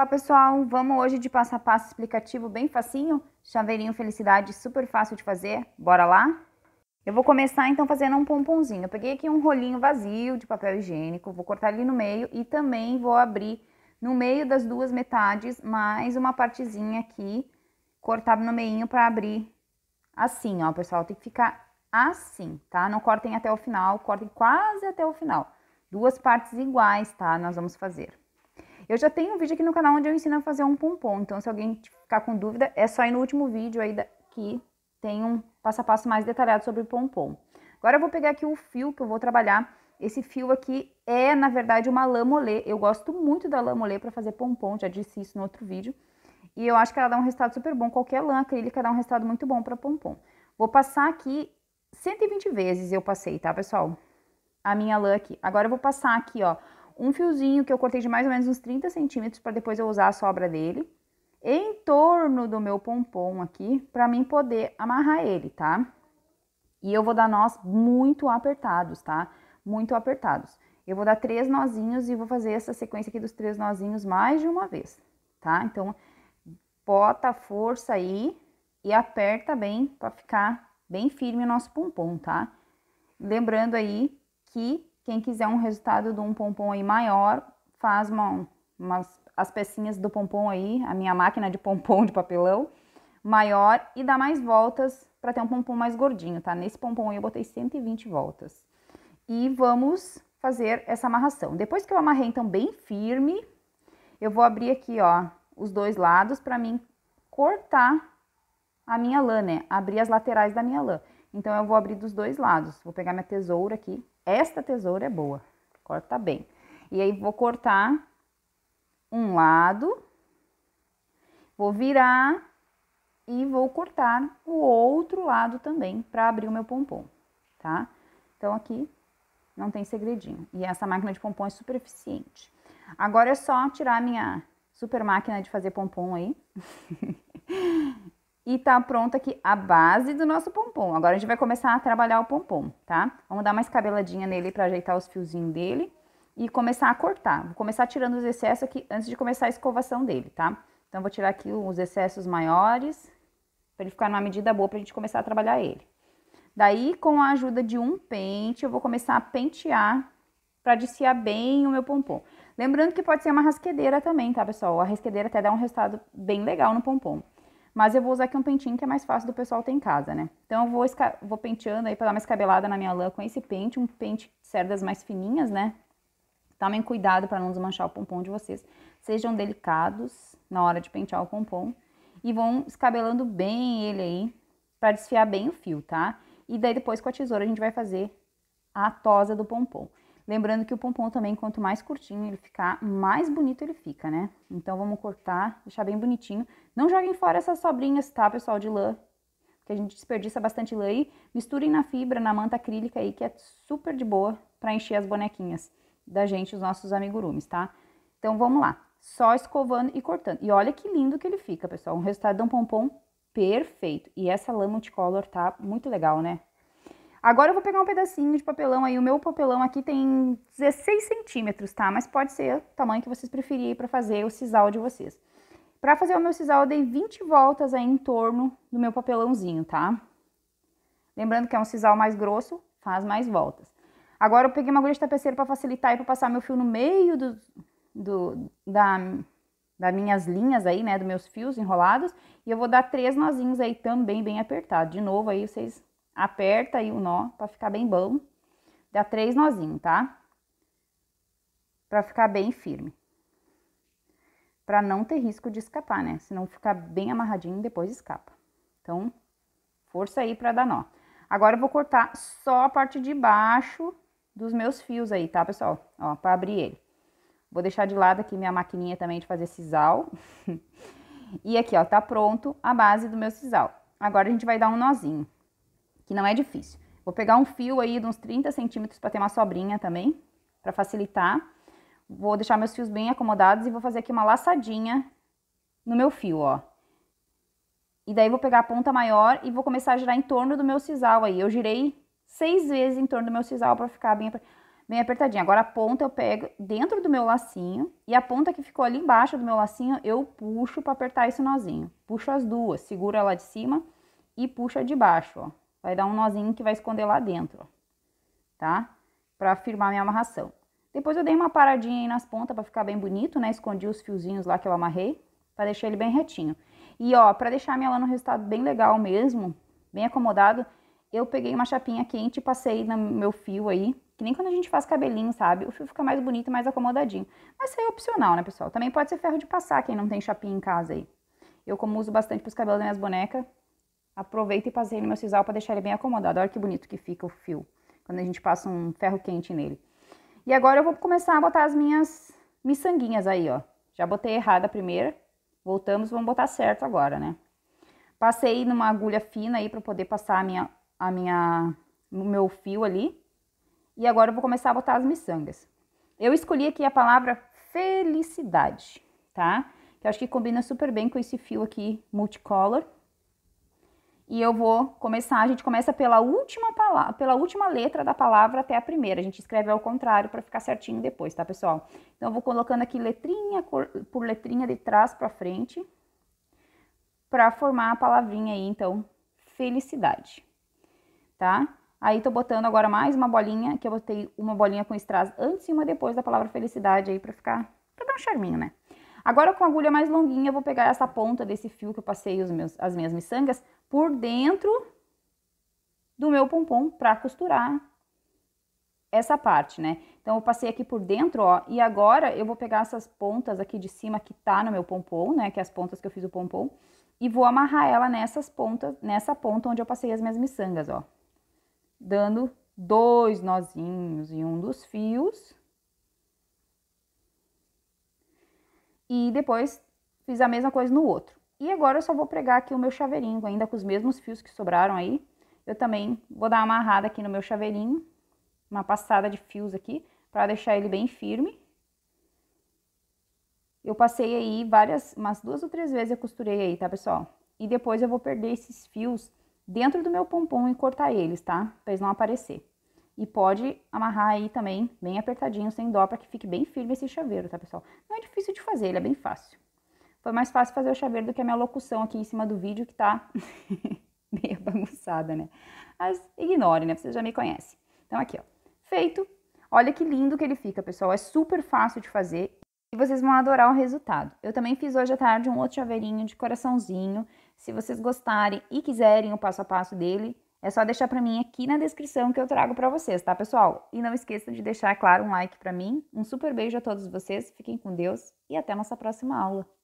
Olá pessoal, vamos hoje de passo a passo explicativo bem facinho, chaveirinho felicidade super fácil de fazer, bora lá? Eu vou começar então fazendo um pomponzinho, eu peguei aqui um rolinho vazio de papel higiênico, vou cortar ali no meio e também vou abrir no meio das duas metades mais uma partezinha aqui, cortar no meio para abrir assim ó pessoal, tem que ficar assim, tá? Não cortem até o final, cortem quase até o final, duas partes iguais tá, nós vamos fazer. Eu já tenho um vídeo aqui no canal onde eu ensino a fazer um pompom, então se alguém ficar com dúvida, é só ir no último vídeo aí que tem um passo a passo mais detalhado sobre o pompom. Agora eu vou pegar aqui o fio que eu vou trabalhar. Esse fio aqui é, na verdade, uma lã molê. Eu gosto muito da lã molê para fazer pompom, já disse isso no outro vídeo. E eu acho que ela dá um resultado super bom. Qualquer lã acrílica dá um resultado muito bom para pompom. Vou passar aqui 120 vezes eu passei, tá, pessoal? A minha lã aqui. Agora eu vou passar aqui, ó, um fiozinho que eu cortei de mais ou menos uns 30 centímetros para depois eu usar a sobra dele em torno do meu pompom aqui para mim poder amarrar ele, tá? E eu vou dar nós muito apertados, tá? Muito apertados. Eu vou dar três nozinhos e vou fazer essa sequência aqui dos três nozinhos mais de uma vez, tá? Então, bota a força aí e aperta bem para ficar bem firme o nosso pompom, tá? Lembrando aí que quem quiser um resultado de um pompom aí maior, faz uma, umas, as pecinhas do pompom aí, a minha máquina de pompom de papelão, maior e dá mais voltas para ter um pompom mais gordinho, tá? Nesse pompom aí eu botei 120 voltas. E vamos fazer essa amarração. Depois que eu amarrei, então, bem firme, eu vou abrir aqui, ó, os dois lados para mim cortar a minha lã, né? Abrir as laterais da minha lã. Então, eu vou abrir dos dois lados. Vou pegar minha tesoura aqui esta tesoura é boa, corta bem. E aí, vou cortar um lado, vou virar e vou cortar o outro lado também para abrir o meu pompom, tá? Então, aqui não tem segredinho. E essa máquina de pompom é super eficiente. Agora é só tirar a minha super máquina de fazer pompom aí e tá pronta aqui a base do nosso pompom. Agora a gente vai começar a trabalhar o pompom, tá? Vamos dar uma escabeladinha nele para ajeitar os fiozinhos dele e começar a cortar. Vou começar tirando os excessos aqui antes de começar a escovação dele, tá? Então vou tirar aqui os excessos maiores para ele ficar numa medida boa pra gente começar a trabalhar ele. Daí, com a ajuda de um pente, eu vou começar a pentear para desfiar bem o meu pompom. Lembrando que pode ser uma rasquedeira também, tá, pessoal? A rasquedeira até dá um resultado bem legal no pompom. Mas eu vou usar aqui um pentinho que é mais fácil do pessoal ter em casa, né? Então eu vou, vou penteando aí para dar uma escabelada na minha lã com esse pente, um pente de cerdas mais fininhas, né? Tomem cuidado para não desmanchar o pompom de vocês. Sejam delicados na hora de pentear o pompom e vão escabelando bem ele aí para desfiar bem o fio, tá? E daí depois com a tesoura a gente vai fazer a tosa do pompom. Lembrando que o pompom também, quanto mais curtinho ele ficar, mais bonito ele fica, né? Então, vamos cortar, deixar bem bonitinho. Não joguem fora essas sobrinhas, tá, pessoal, de lã? Porque a gente desperdiça bastante lã aí. Misturem na fibra, na manta acrílica aí, que é super de boa para encher as bonequinhas da gente, os nossos amigurumes, tá? Então, vamos lá. Só escovando e cortando. E olha que lindo que ele fica, pessoal. Um resultado de um pompom perfeito. E essa lã multicolor tá muito legal, né? Agora eu vou pegar um pedacinho de papelão aí. O meu papelão aqui tem 16 centímetros, tá? Mas pode ser o tamanho que vocês preferirem para fazer o sisal de vocês. Para fazer o meu sisal, eu dei 20 voltas aí em torno do meu papelãozinho, tá? Lembrando que é um sisal mais grosso, faz mais voltas. Agora eu peguei uma agulha de tapeceiro para facilitar e para passar meu fio no meio do, do, da, das minhas linhas aí, né, dos meus fios enrolados. E eu vou dar três nozinhos aí também bem apertado. De novo aí vocês Aperta aí o nó para ficar bem bom. Dá três nozinhos, tá? Para ficar bem firme. Para não ter risco de escapar, né? Se não ficar bem amarradinho, depois escapa. Então, força aí para dar nó. Agora eu vou cortar só a parte de baixo dos meus fios aí, tá, pessoal? Ó, para abrir ele. Vou deixar de lado aqui minha maquininha também de fazer sisal. e aqui, ó, tá pronto a base do meu sisal. Agora a gente vai dar um nozinho que não é difícil. Vou pegar um fio aí de uns 30 centímetros para ter uma sobrinha também, para facilitar. Vou deixar meus fios bem acomodados e vou fazer aqui uma laçadinha no meu fio, ó. E daí vou pegar a ponta maior e vou começar a girar em torno do meu sisal aí. Eu girei seis vezes em torno do meu sisal para ficar bem, bem apertadinho. Agora a ponta eu pego dentro do meu lacinho e a ponta que ficou ali embaixo do meu lacinho eu puxo para apertar esse nozinho. Puxo as duas, seguro ela de cima e puxa de baixo, ó. Vai dar um nozinho que vai esconder lá dentro, ó, tá? Pra firmar minha amarração. Depois eu dei uma paradinha aí nas pontas pra ficar bem bonito, né? Escondi os fiozinhos lá que eu amarrei, pra deixar ele bem retinho. E, ó, pra deixar minha lã no resultado bem legal mesmo, bem acomodado, eu peguei uma chapinha quente e passei no meu fio aí, que nem quando a gente faz cabelinho, sabe? O fio fica mais bonito, mais acomodadinho. Mas isso aí é opcional, né, pessoal? Também pode ser ferro de passar, quem não tem chapinha em casa aí. Eu, como uso bastante para os cabelos das minhas bonecas, Aproveito e passei no meu sisal para deixar ele bem acomodado. Olha que bonito que fica o fio quando a gente passa um ferro quente nele. E agora eu vou começar a botar as minhas miçanguinhas aí, ó. Já botei errada a primeira. Voltamos, vamos botar certo agora, né? Passei numa agulha fina aí para poder passar a minha, a minha, o meu fio ali. E agora eu vou começar a botar as miçangas. Eu escolhi aqui a palavra felicidade, tá? Que eu acho que combina super bem com esse fio aqui multicolor e eu vou começar. A gente começa pela última palavra, pela última letra da palavra até a primeira. A gente escreve ao contrário para ficar certinho depois, tá, pessoal? Então eu vou colocando aqui letrinha por letrinha de trás para frente para formar a palavrinha aí, então, felicidade. Tá? Aí tô botando agora mais uma bolinha, que eu botei uma bolinha com strass antes e uma depois da palavra felicidade aí para ficar para dar um charminho, né? Agora com a agulha mais longuinha, eu vou pegar essa ponta desse fio que eu passei meus, as minhas miçangas por dentro do meu pompom para costurar essa parte, né? Então, eu passei aqui por dentro, ó, e agora eu vou pegar essas pontas aqui de cima que tá no meu pompom, né, que é as pontas que eu fiz o pompom, e vou amarrar ela nessas pontas, nessa ponta onde eu passei as minhas miçangas, ó. Dando dois nozinhos em um dos fios. e depois fiz a mesma coisa no outro. E agora eu só vou pregar aqui o meu chaveirinho, ainda com os mesmos fios que sobraram aí. Eu também vou dar uma amarrada aqui no meu chaveirinho, uma passada de fios aqui, para deixar ele bem firme. Eu passei aí várias, umas duas ou três vezes eu costurei aí, tá, pessoal? E depois eu vou perder esses fios dentro do meu pompom e cortar eles, tá? Pra eles não aparecer. E pode amarrar aí também, bem apertadinho, sem dó, para que fique bem firme esse chaveiro, tá, pessoal? Não é difícil de fazer, ele é bem fácil. Foi mais fácil fazer o chaveiro do que a minha locução aqui em cima do vídeo, que tá meio bagunçada, né? Mas ignore, né? Você já me conhece. Então, aqui, ó. Feito. Olha que lindo que ele fica, pessoal. É super fácil de fazer e vocês vão adorar o resultado. Eu também fiz hoje à tarde um outro chaveirinho de coraçãozinho. Se vocês gostarem e quiserem o passo a passo dele, é só deixar para mim aqui na descrição que eu trago para vocês, tá, pessoal? E não esqueça de deixar, claro, um like para mim. Um super beijo a todos vocês, fiquem com Deus e até nossa próxima aula.